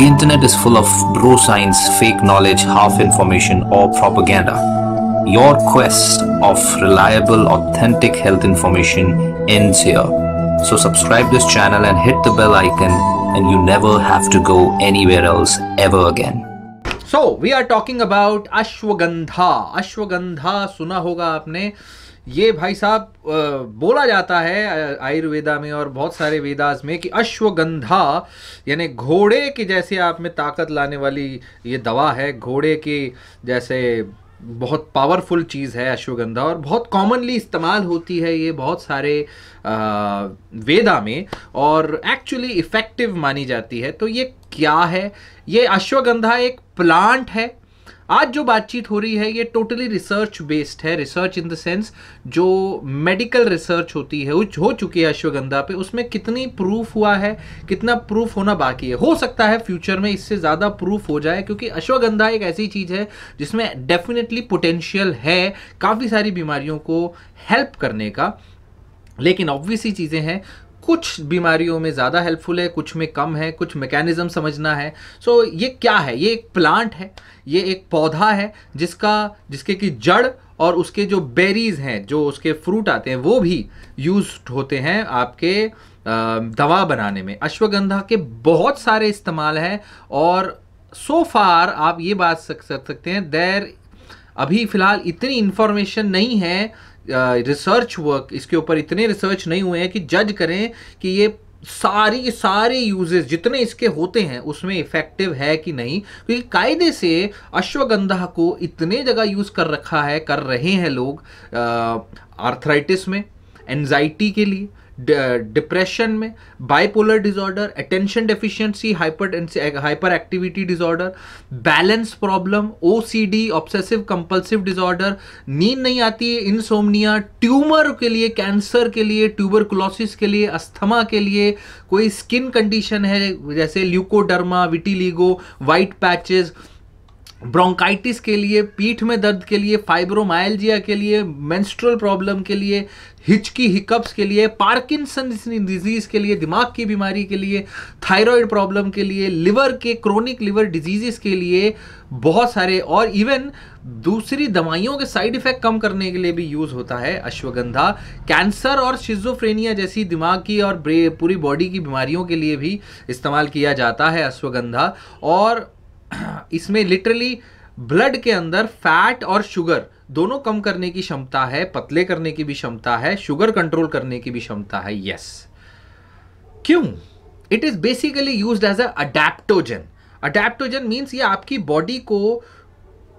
The internet is full of bro science, fake knowledge, half information or propaganda. Your quest of reliable, authentic health information ends here. So subscribe this channel and hit the bell icon and you never have to go anywhere else ever again. So we are talking about ashwagandha. Ashwagandha suna hoga aapne. ये भाई साहब बोला जाता है आयुर्वेदा में और बहुत सारे वेदास में कि अश्वगंधा यानी घोड़े की जैसे आप में ताकत लाने वाली ये दवा है घोड़े की जैसे बहुत पावरफुल चीज़ है अश्वगंधा और बहुत कॉमनली इस्तेमाल होती है ये बहुत सारे आ, वेदा में और एक्चुअली इफ़ेक्टिव मानी जाती है तो ये क्या है ये अश्वगंधा एक प्लांट है आज जो बातचीत हो रही है ये टोटली रिसर्च बेस्ड है रिसर्च इन द सेंस जो मेडिकल रिसर्च होती है हो चुकी है अश्वगंधा पे उसमें कितनी प्रूफ हुआ है कितना प्रूफ होना बाकी है हो सकता है फ्यूचर में इससे ज़्यादा प्रूफ हो जाए क्योंकि अश्वगंधा एक ऐसी चीज़ है जिसमें डेफिनेटली पोटेंशियल है काफ़ी सारी बीमारियों को हेल्प करने का लेकिन ऑब्वियसली चीज़ें हैं कुछ बीमारियों में ज़्यादा हेल्पफुल है कुछ में कम है कुछ मैकेनिज़्म समझना है सो so, ये क्या है ये एक प्लांट है ये एक पौधा है जिसका जिसके की जड़ और उसके जो बेरीज हैं जो उसके फ्रूट आते हैं वो भी यूज होते हैं आपके दवा बनाने में अश्वगंधा के बहुत सारे इस्तेमाल हैं और सो so फार आप ये बात सक सकते हैं देर अभी फ़िलहाल इतनी इन्फॉर्मेशन नहीं है रिसर्च वर्क इसके ऊपर इतने रिसर्च नहीं हुए हैं कि जज करें कि ये सारी सारे यूजेस जितने इसके होते हैं उसमें इफेक्टिव है कि नहीं क्योंकि कायदे से अश्वगंधा को इतने जगह यूज़ कर रखा है कर रहे हैं लोग आर्थराइटिस में एनजाइटी के लिए डिप्रेशन में bipolar disorder attention deficiency hyper hyper activity disorder balance problem OCD obsessive compulsive disorder नींद नहीं आती है इनसोमनिया ट्यूमर के लिए कैंसर के लिए ट्यूबरकुलोसिस के लिए अस्थमा के लिए कोई स्किन कंडीशन है जैसे leucoderma vitiligo white patches bronchitis के लिए पीठ में दर्द के लिए फाइब्रोमायल्जिया के लिए मेंस्ट्रुअल प्रॉब्लम के लिए हिचकी हिकअप्स के लिए पार्किंसन डिजीज़ के लिए दिमाग की बीमारी के लिए थायराइड प्रॉब्लम के लिए लिवर के क्रोनिक लिवर डिजीजेस के लिए बहुत सारे और इवन दूसरी दवाइयों के साइड इफ़ेक्ट कम करने के लिए भी यूज़ होता है अश्वगंधा कैंसर और शिजोफ्रेनिया जैसी दिमाग की और पूरी बॉडी की बीमारियों के लिए भी इस्तेमाल किया जाता है अश्वगंधा और इसमें लिटरली ब्लड के अंदर फैट और शुगर दोनों कम करने की क्षमता है पतले करने की भी क्षमता है शुगर कंट्रोल करने की भी क्षमता है यस क्यों it is basically use as adaptogen adaptogen means ये आपकी बॉडी को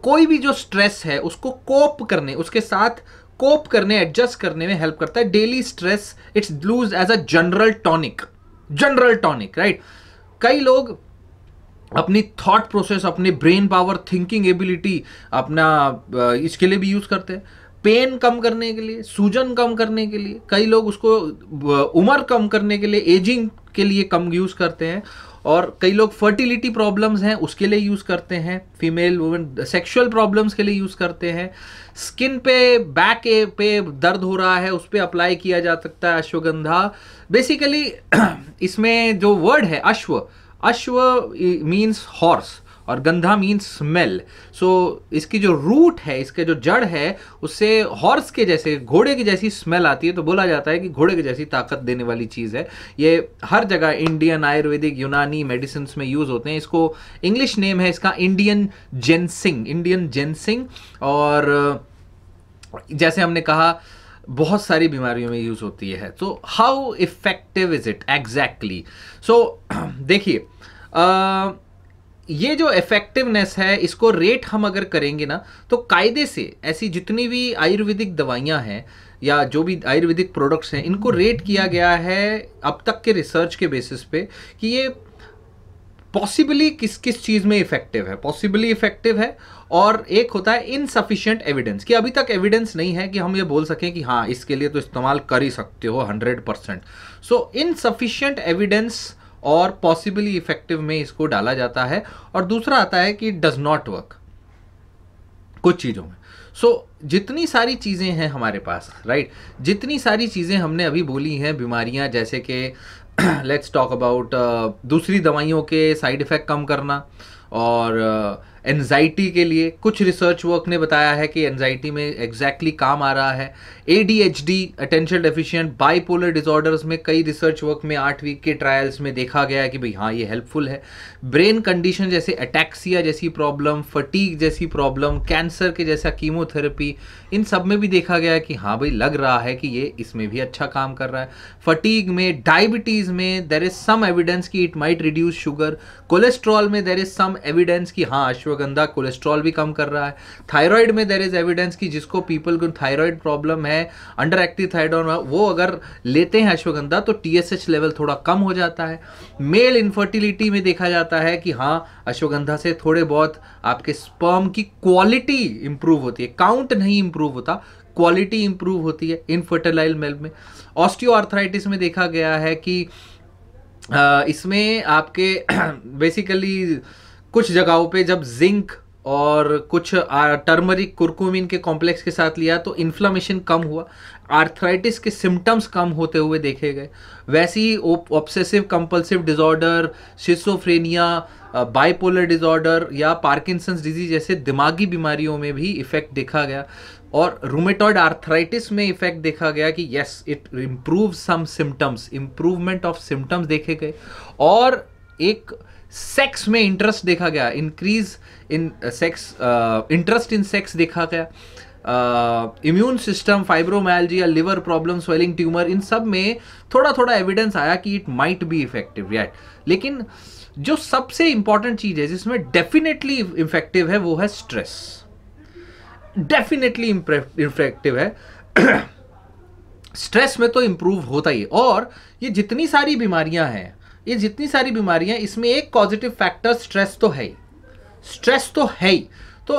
कोई भी जो स्ट्रेस है उसको कोप करने उसके साथ कोप करने एडजस्ट करने में हेल्प करता है डेली स्ट्रेस इट्स लूज as a general tonic general tonic right कई लोग अपनी थॉट प्रोसेस अपने ब्रेन पावर थिंकिंग एबिलिटी अपना इसके लिए भी यूज़ करते हैं पेन कम करने के लिए सूजन कम करने के लिए कई लोग उसको उम्र कम करने के लिए एजिंग के लिए कम यूज़ करते हैं और कई लोग फर्टिलिटी प्रॉब्लम्स हैं उसके लिए यूज़ करते हैं फीमेल वुमेन सेक्सुअल प्रॉब्लम्स के लिए यूज़ करते हैं स्किन पे बैक पे दर्द हो रहा है उस पर अप्लाई किया जा सकता है अश्वगंधा बेसिकली इसमें जो वर्ड है अश्व अश्व मीन्स हॉर्स और गंधा मीन्स स्मेल सो इसकी जो रूट है इसके जो जड़ है उससे हॉर्स के जैसे घोड़े की जैसी स्मेल आती है तो बोला जाता है कि घोड़े की जैसी ताकत देने वाली चीज़ है ये हर जगह इंडियन आयुर्वेदिक यूनानी मेडिसिन में यूज़ होते हैं इसको इंग्लिश नेम है इसका इंडियन जेंसिंग इंडियन जेंसिंग और जैसे हमने कहा बहुत सारी बीमारियों में यूज़ होती है तो how effective is it exactly so देखिए ये जो इफ़ेक्टिवनेस है इसको रेट हम अगर करेंगे ना तो कायदे से ऐसी जितनी भी आयुर्वेदिक दवाइयाँ हैं या जो भी आयुर्वेदिक प्रोडक्ट्स हैं इनको रेट किया गया है अब तक के रिसर्च के बेसिस पे कि ये पॉसिबली किस किस चीज़ में इफेक्टिव है पॉसिबली इफेक्टिव है और एक होता है इनसफिशियंट एविडेंस कि अभी तक एविडेंस नहीं है कि हम ये बोल सकें कि हाँ इसके लिए तो इस्तेमाल कर ही सकते हो hundred percent so insufficient evidence और पॉसिबली इफेक्टिव में इसको डाला जाता है और दूसरा आता है कि डज नॉट वर्क कुछ चीज़ों में सो so, जितनी सारी चीज़ें हैं हमारे पास राइट right? जितनी सारी चीज़ें हमने अभी बोली हैं बीमारियां जैसे कि लेट्स टॉक अबाउट दूसरी दवाइयों के साइड इफ़ेक्ट कम करना और uh, एनजाइटी के लिए कुछ रिसर्च वर्क ने बताया है कि एनजाइटी में एग्जैक्टली exactly काम आ रहा है A D H D attention deficient bipolar disorders में कई रिसर्च वर्क में आठ वीक के ट्रायल्स में देखा गया है कि भाई हाँ ये हेल्पफुल है ब्रेन कंडीशन जैसे अटैक्सिया जैसी प्रॉब्लम फटीक जैसी प्रॉब्लम कैंसर के जैसा कीमोथेरेपी इन सब में भी देखा गया है कि हाँ भाई लग रहा है कि ये इसमें भी अच्छा काम कर रहा है फटीक में डायबिटीज़ में देर इज़ सम एविडेंस कि it might reduce sugar cholesterol में देर इज़ सम एविडेंस कि हाँ अश्व अश्वगंधा कोलेस्ट्रॉल भी कम कर रहा है थायराइड में देर इज एविडेंस कि जिसको पीपल को थायराइड प्रॉब्लम है अंडर एक्टिव थायराइड वो अगर लेते हैं अश्वगंधा तो टी लेवल थोड़ा कम हो जाता है मेल इनफर्टिलिटी में देखा जाता है कि हाँ अश्वगंधा से थोड़े बहुत आपके स्पर्म की क्वालिटी इंप्रूव होती है काउंट नहीं इंप्रूव होता क्वालिटी इंप्रूव होती है इनफर्टिलाइल मेल में ऑस्टियोआर्थराइटिस में देखा गया है कि इसमें आपके बेसिकली कुछ जगहों पे जब जिंक और कुछ टर्मरिक कुरकुमिन के कॉम्प्लेक्स के साथ लिया तो इन्फ्लामेशन कम हुआ आर्थराइटिस के सिम्टम्स कम होते हुए देखे गए वैसे ही obsessive compulsive disorder schizophrenia bipolar disorder या पार्किंसंस डिजीज जैसे दिमागी बीमारियों में भी इफेक्ट देखा गया और रूमेटॉयड आर्थराइटिस में इफेक्ट देखा गया कि yes it improve some symptoms improvement of symptoms देखे गए और एक सेक्स में इंटरेस्ट देखा गया increase in sex interest in sex देखा गया इम्यून सिस्टम या लिवर प्रॉब्लम स्वेलिंग ट्यूमर इन सब में थोड़ा थोड़ा एविडेंस आया कि it might be effective right लेकिन जो सबसे इंपॉर्टेंट चीज है जिसमें डेफिनेटली इफेक्टिव है वो है स्ट्रेस डेफिनेटली इफेक्टिव है स्ट्रेस में तो इंप्रूव होता ही और ये जितनी सारी बीमारियां हैं ये जितनी सारी बीमारियां इसमें एक पॉजिटिव फैक्टर स्ट्रेस तो है ही स्ट्रेस तो है ही तो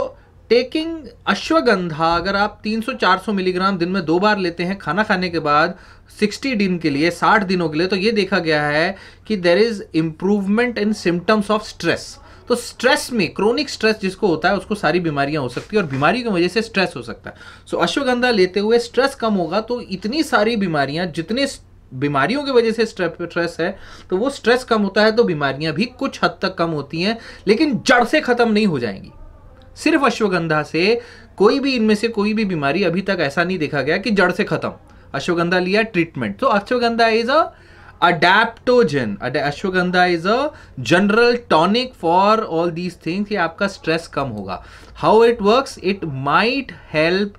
टेकिंग अश्वगंधा अगर आप 300-400 मिलीग्राम दिन में दो बार लेते हैं खाना खाने के बाद 60 दिन के लिए 60 दिनों के लिए तो ये देखा गया है कि there is improvement in symptoms of stress तो स्ट्रेस में क्रोनिक स्ट्रेस जिसको होता है उसको सारी बीमारियां हो सकती है और बीमारी की वजह से स्ट्रेस हो सकता है सो so, अश्वगंधा लेते हुए स्ट्रेस कम होगा तो इतनी सारी बीमारियां जितने बीमारियों की वजह से स्ट्रेस है तो वो स्ट्रेस कम होता है तो बीमारियां भी कुछ हद तक कम होती हैं लेकिन जड़ से ख़त्म नहीं हो जाएंगी सिर्फ अश्वगंधा से कोई भी इनमें से कोई भी बीमारी अभी तक ऐसा नहीं देखा गया कि जड़ से ख़त्म अश्वगंधा लिया ट्रीटमेंट तो Ashwagandha is a adaptogen Ashwagandha is a general tonic for all these things ये आपका स्ट्रेस कम होगा how it works it might help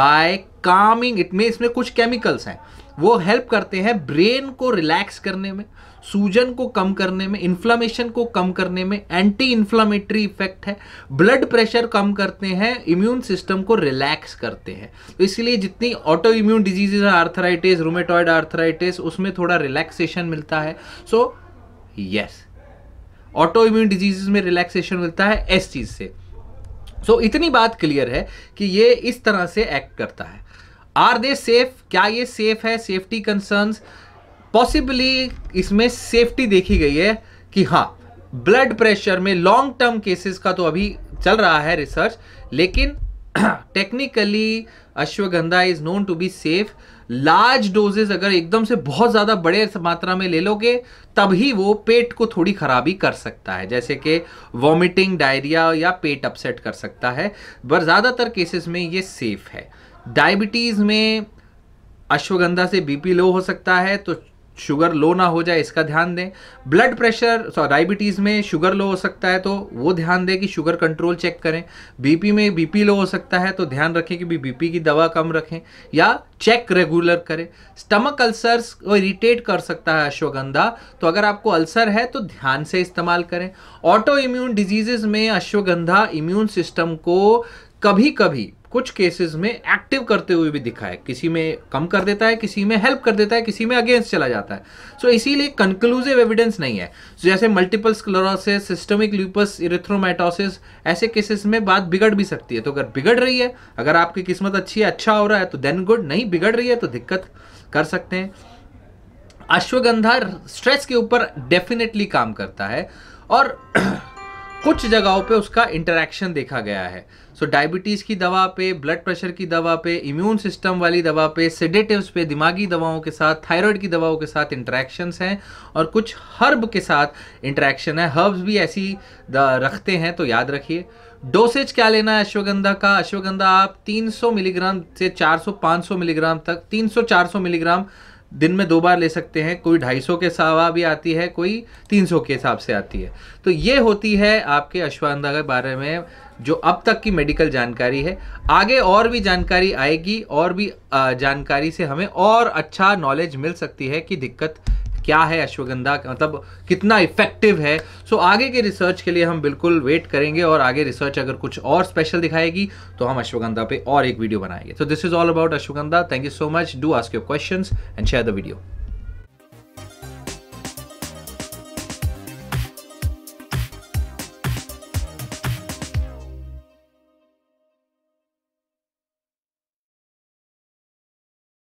by calming it में इसमें कुछ केमिकल्स हैं वो हेल्प करते हैं ब्रेन को रिलैक्स करने में सूजन को कम करने में इन्फ्लामेशन को कम करने में एंटी इन्फ्लामेटरी इफेक्ट है ब्लड प्रेशर कम करते हैं इम्यून सिस्टम को रिलैक्स करते हैं तो इसलिए जितनी auto immune diseases arthritis rheumatoid arthritis उसमें थोड़ा रिलैक्सेशन मिलता है so yes auto immune diseases में रिलैक्सेशन मिलता है इस चीज़ से सो so, इतनी बात क्लियर है कि ये इस तरह से एक्ट करता है आर दे सेफ क्या ये सेफ है सेफ्टी कंसर्न पॉसिबली इसमें सेफ्टी देखी गई है कि हाँ ब्लड प्रेशर में लॉन्ग टर्म केसेस का तो अभी चल रहा है रिसर्च लेकिन technically Ashwagandha is known to be safe large doses अगर एकदम से बहुत ज़्यादा बड़े मात्रा में ले लोगे तभी वो पेट को थोड़ी खराबी कर सकता है जैसे कि वॉमिटिंग डायरिया या पेट अपसेट कर सकता है पर ज़्यादातर केसेस में ये सेफ है डायबिटीज़ में अश्वगंधा से बीपी लो हो सकता है तो शुगर लो ना हो जाए इसका ध्यान दें ब्लड प्रेशर सॉरी डायबिटीज़ में शुगर लो हो सकता है तो वो ध्यान दें कि शुगर कंट्रोल चेक करें बीपी में बीपी लो हो सकता है तो ध्यान रखें कि भी बीपी की दवा कम रखें या चेक रेगुलर करें स्टमक अल्सर्स को इरिटेट कर सकता है अश्वगंधा तो अगर आपको अल्सर है तो ध्यान से इस्तेमाल करें ऑटो इम्यून डिजीजेज में अश्वगंधा इम्यून सिस्टम को कभी कभी कुछ केसेस में एक्टिव करते हुए भी दिखा है किसी में कम कर देता है किसी में हेल्प कर देता है किसी में अगेंस्ट चला जाता है सो so, इसीलिए कंक्लूसिव एविडेंस नहीं है so, जैसे multiple sclerosis systemic lupus erythematosus ऐसे केसेस में बात बिगड़ भी सकती है तो अगर बिगड़ रही है अगर आपकी किस्मत अच्छी है अच्छा हो रहा है तो देन गुड नहीं बिगड़ रही है तो दिक्कत कर सकते हैं अश्वगंधा स्ट्रेस के ऊपर डेफिनेटली काम करता है और कुछ जगहों पे उसका इंटरेक्शन देखा गया है सो so, डायबिटीज़ की दवा पे ब्लड प्रेशर की दवा पे इम्यून सिस्टम वाली दवा पे सेडेटिव्स पे दिमागी दवाओं के साथ थायराइड की दवाओं के साथ इंट्रैक्शंस हैं और कुछ हर्ब के साथ इंट्रैक्शन है हर्ब्स भी ऐसी रखते हैं तो याद रखिए डोसेज क्या लेना है अश्वगंधा का अश्वगंधा आप 300 मिलीग्राम से 400-500 मिलीग्राम तक 300-400 मिलीग्राम दिन में दो बार ले सकते हैं कोई ढाई सौ के सावा भी आती है कोई तीन सौ के हिसाब से आती है तो ये होती है आपके अश्वानंदा के बारे में जो अब तक की मेडिकल जानकारी है आगे और भी जानकारी आएगी और भी जानकारी से हमें और अच्छा नॉलेज मिल सकती है कि दिक्कत क्या है अश्वगंधा मतलब कितना इफेक्टिव है सो so, आगे के रिसर्च के लिए हम बिल्कुल वेट करेंगे और आगे रिसर्च अगर कुछ और स्पेशल दिखाएगी तो हम अश्वगंधा पे और एक वीडियो बनाएंगे so this is all about Ashwagandha thank you so much do ask your question and share the video